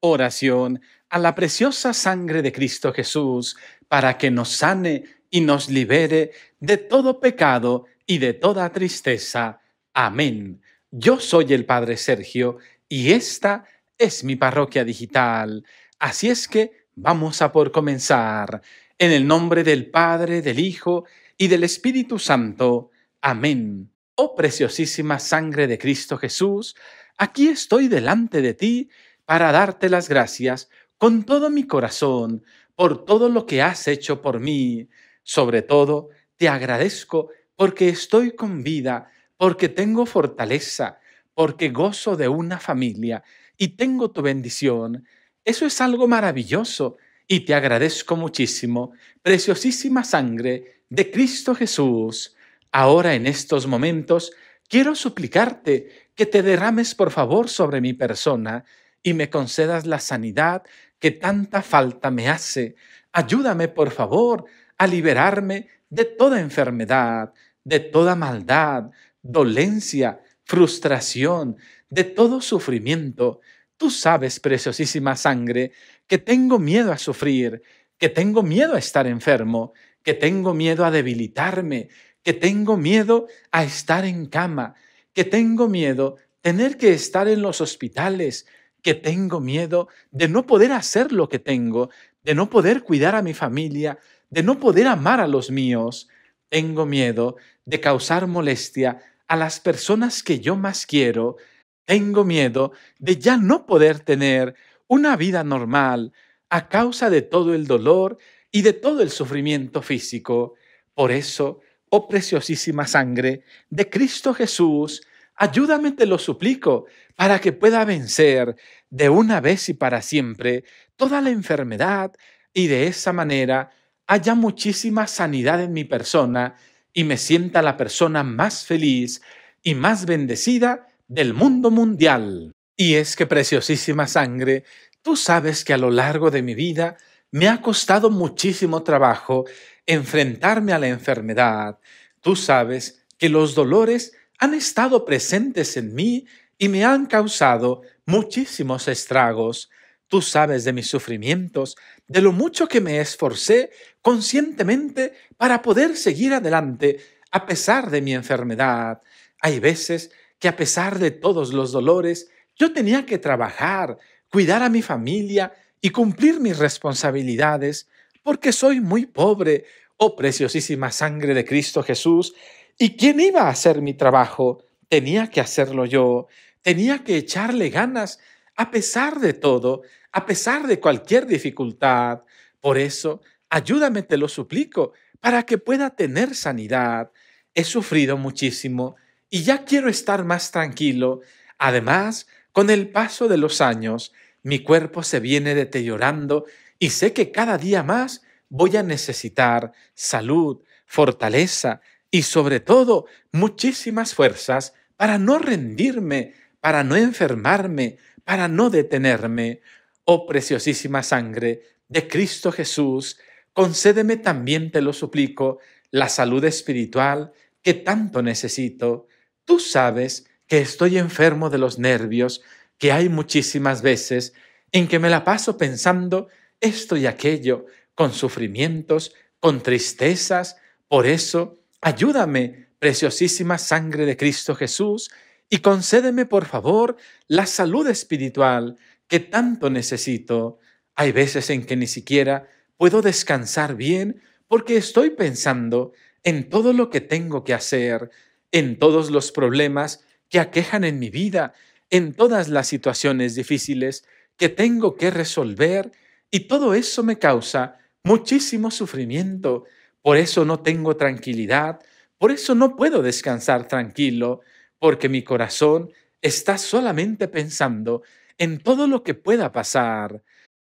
oración a la preciosa sangre de Cristo Jesús para que nos sane y nos libere de todo pecado y de toda tristeza. Amén. Yo soy el Padre Sergio y esta es mi parroquia digital. Así es que vamos a por comenzar. En el nombre del Padre, del Hijo y del Espíritu Santo. Amén. Oh preciosísima sangre de Cristo Jesús, aquí estoy delante de ti para darte las gracias con todo mi corazón por todo lo que has hecho por mí. Sobre todo, te agradezco porque estoy con vida, porque tengo fortaleza, porque gozo de una familia y tengo tu bendición. Eso es algo maravilloso y te agradezco muchísimo, preciosísima sangre de Cristo Jesús. Ahora en estos momentos quiero suplicarte que te derrames por favor sobre mi persona y me concedas la sanidad que tanta falta me hace. Ayúdame, por favor, a liberarme de toda enfermedad, de toda maldad, dolencia, frustración, de todo sufrimiento. Tú sabes, preciosísima sangre, que tengo miedo a sufrir, que tengo miedo a estar enfermo, que tengo miedo a debilitarme, que tengo miedo a estar en cama, que tengo miedo tener que estar en los hospitales, que tengo miedo de no poder hacer lo que tengo, de no poder cuidar a mi familia, de no poder amar a los míos. Tengo miedo de causar molestia a las personas que yo más quiero. Tengo miedo de ya no poder tener una vida normal a causa de todo el dolor y de todo el sufrimiento físico. Por eso, oh preciosísima sangre de Cristo Jesús, Ayúdame, te lo suplico, para que pueda vencer de una vez y para siempre toda la enfermedad y de esa manera haya muchísima sanidad en mi persona y me sienta la persona más feliz y más bendecida del mundo mundial. Y es que, preciosísima sangre, tú sabes que a lo largo de mi vida me ha costado muchísimo trabajo enfrentarme a la enfermedad. Tú sabes que los dolores han estado presentes en mí y me han causado muchísimos estragos. Tú sabes de mis sufrimientos, de lo mucho que me esforcé conscientemente para poder seguir adelante a pesar de mi enfermedad. Hay veces que a pesar de todos los dolores, yo tenía que trabajar, cuidar a mi familia y cumplir mis responsabilidades, porque soy muy pobre, oh preciosísima sangre de Cristo Jesús, ¿Y quién iba a hacer mi trabajo? Tenía que hacerlo yo, tenía que echarle ganas a pesar de todo, a pesar de cualquier dificultad. Por eso, ayúdame, te lo suplico, para que pueda tener sanidad. He sufrido muchísimo y ya quiero estar más tranquilo. Además, con el paso de los años, mi cuerpo se viene deteriorando y sé que cada día más voy a necesitar salud, fortaleza, y sobre todo muchísimas fuerzas para no rendirme, para no enfermarme, para no detenerme. Oh preciosísima sangre de Cristo Jesús, concédeme también, te lo suplico, la salud espiritual que tanto necesito. Tú sabes que estoy enfermo de los nervios, que hay muchísimas veces en que me la paso pensando esto y aquello, con sufrimientos, con tristezas. Por eso Ayúdame, preciosísima sangre de Cristo Jesús, y concédeme, por favor, la salud espiritual que tanto necesito. Hay veces en que ni siquiera puedo descansar bien porque estoy pensando en todo lo que tengo que hacer, en todos los problemas que aquejan en mi vida, en todas las situaciones difíciles que tengo que resolver, y todo eso me causa muchísimo sufrimiento por eso no tengo tranquilidad, por eso no puedo descansar tranquilo, porque mi corazón está solamente pensando en todo lo que pueda pasar.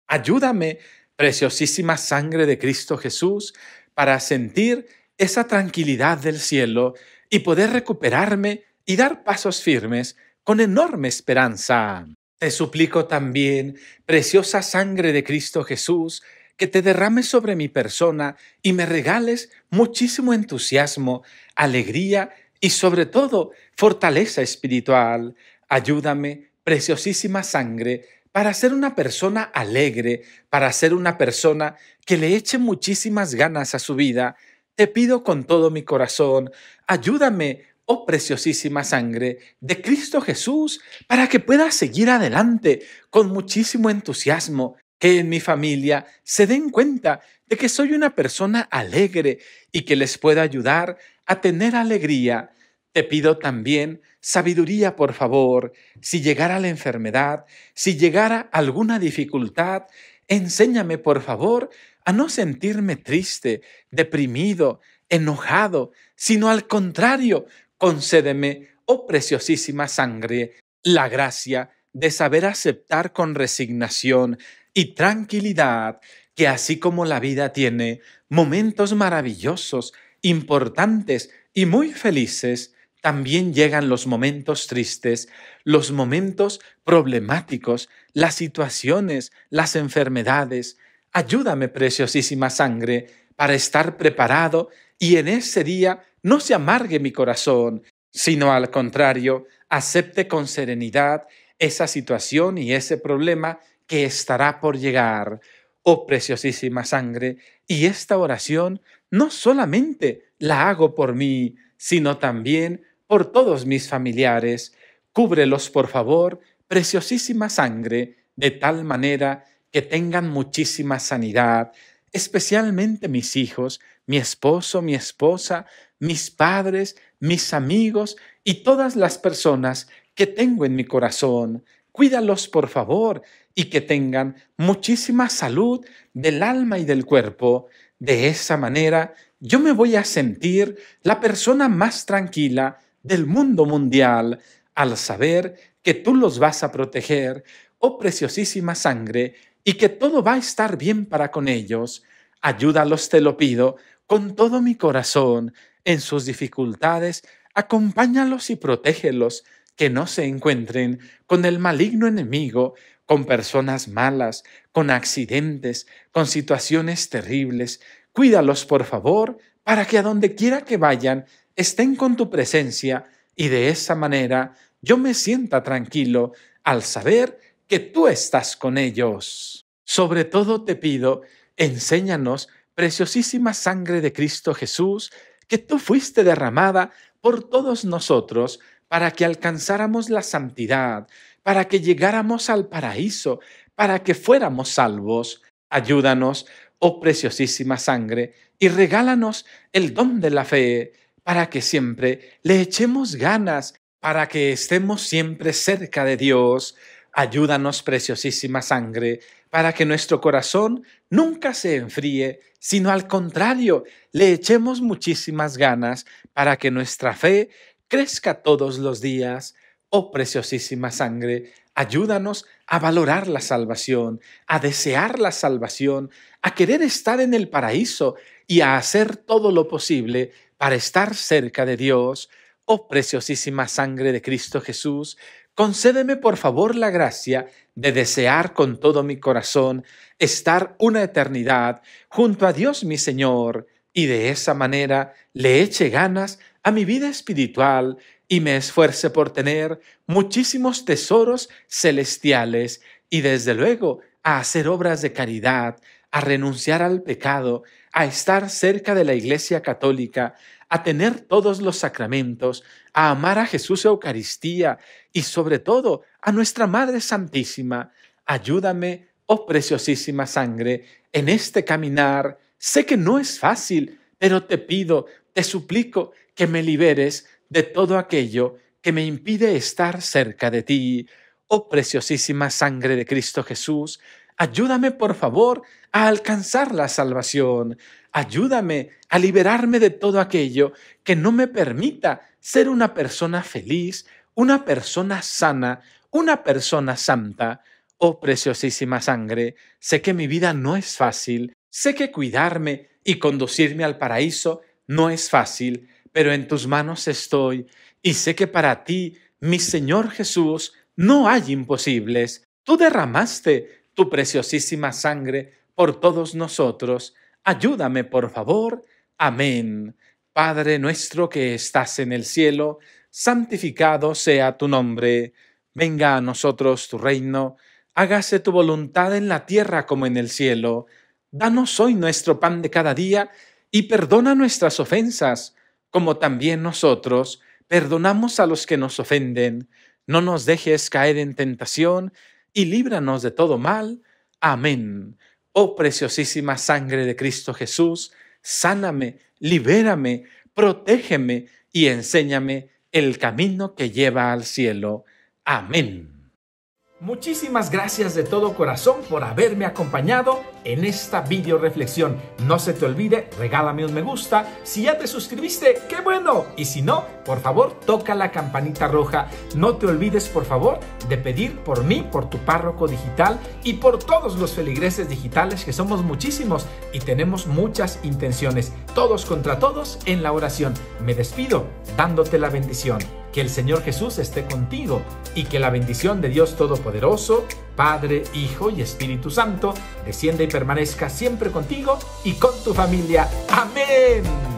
Ayúdame, preciosísima sangre de Cristo Jesús, para sentir esa tranquilidad del cielo y poder recuperarme y dar pasos firmes con enorme esperanza. Te suplico también, preciosa sangre de Cristo Jesús, que te derrames sobre mi persona y me regales muchísimo entusiasmo, alegría y sobre todo fortaleza espiritual. Ayúdame, preciosísima sangre, para ser una persona alegre, para ser una persona que le eche muchísimas ganas a su vida. Te pido con todo mi corazón, ayúdame, oh preciosísima sangre de Cristo Jesús, para que pueda seguir adelante con muchísimo entusiasmo, en mi familia se den cuenta de que soy una persona alegre y que les pueda ayudar a tener alegría. Te pido también sabiduría, por favor. Si llegara la enfermedad, si llegara alguna dificultad, enséñame, por favor, a no sentirme triste, deprimido, enojado, sino al contrario, concédeme, oh preciosísima sangre, la gracia de saber aceptar con resignación y tranquilidad que así como la vida tiene momentos maravillosos, importantes y muy felices, también llegan los momentos tristes, los momentos problemáticos, las situaciones, las enfermedades. Ayúdame, preciosísima sangre, para estar preparado y en ese día no se amargue mi corazón, sino al contrario, acepte con serenidad esa situación y ese problema que estará por llegar. Oh preciosísima sangre, y esta oración no solamente la hago por mí, sino también por todos mis familiares. Cúbrelos, por favor, preciosísima sangre, de tal manera que tengan muchísima sanidad, especialmente mis hijos, mi esposo, mi esposa, mis padres, mis amigos y todas las personas que tengo en mi corazón. Cuídalos, por favor, y que tengan muchísima salud del alma y del cuerpo. De esa manera yo me voy a sentir la persona más tranquila del mundo mundial al saber que tú los vas a proteger, oh preciosísima sangre, y que todo va a estar bien para con ellos. Ayúdalos, te lo pido, con todo mi corazón, en sus dificultades, acompáñalos y protégelos, que no se encuentren con el maligno enemigo con personas malas, con accidentes, con situaciones terribles. Cuídalos, por favor, para que a donde quiera que vayan estén con tu presencia y de esa manera yo me sienta tranquilo al saber que tú estás con ellos. Sobre todo te pido, enséñanos, preciosísima sangre de Cristo Jesús, que tú fuiste derramada por todos nosotros para que alcanzáramos la santidad para que llegáramos al paraíso, para que fuéramos salvos. Ayúdanos, oh preciosísima sangre, y regálanos el don de la fe, para que siempre le echemos ganas, para que estemos siempre cerca de Dios. Ayúdanos, preciosísima sangre, para que nuestro corazón nunca se enfríe, sino al contrario, le echemos muchísimas ganas para que nuestra fe crezca todos los días oh preciosísima sangre, ayúdanos a valorar la salvación, a desear la salvación, a querer estar en el paraíso y a hacer todo lo posible para estar cerca de Dios. Oh preciosísima sangre de Cristo Jesús, concédeme por favor la gracia de desear con todo mi corazón estar una eternidad junto a Dios mi Señor, y de esa manera le eche ganas a mi vida espiritual y me esfuerce por tener muchísimos tesoros celestiales y desde luego a hacer obras de caridad, a renunciar al pecado, a estar cerca de la Iglesia Católica, a tener todos los sacramentos, a amar a Jesús Eucaristía y sobre todo a nuestra Madre Santísima. Ayúdame, oh preciosísima sangre, en este caminar. Sé que no es fácil, pero te pido, te suplico que me liberes de todo aquello que me impide estar cerca de ti. Oh preciosísima sangre de Cristo Jesús, ayúdame por favor a alcanzar la salvación. Ayúdame a liberarme de todo aquello que no me permita ser una persona feliz, una persona sana, una persona santa. Oh preciosísima sangre, sé que mi vida no es fácil, sé que cuidarme y conducirme al paraíso no es fácil, pero en tus manos estoy, y sé que para ti, mi Señor Jesús, no hay imposibles. Tú derramaste tu preciosísima sangre por todos nosotros. Ayúdame, por favor. Amén. Padre nuestro que estás en el cielo, santificado sea tu nombre. Venga a nosotros tu reino. Hágase tu voluntad en la tierra como en el cielo. Danos hoy nuestro pan de cada día y perdona nuestras ofensas como también nosotros perdonamos a los que nos ofenden, no nos dejes caer en tentación, y líbranos de todo mal. Amén. Oh preciosísima sangre de Cristo Jesús, sáname, libérame, protégeme y enséñame el camino que lleva al cielo. Amén. Muchísimas gracias de todo corazón por haberme acompañado en esta video reflexión. No se te olvide, regálame un me gusta. Si ya te suscribiste, qué bueno. Y si no, por favor, toca la campanita roja. No te olvides, por favor, de pedir por mí, por tu párroco digital y por todos los feligreses digitales que somos muchísimos y tenemos muchas intenciones. Todos contra todos en la oración. Me despido dándote la bendición que el Señor Jesús esté contigo y que la bendición de Dios Todopoderoso, Padre, Hijo y Espíritu Santo, descienda y permanezca siempre contigo y con tu familia. Amén.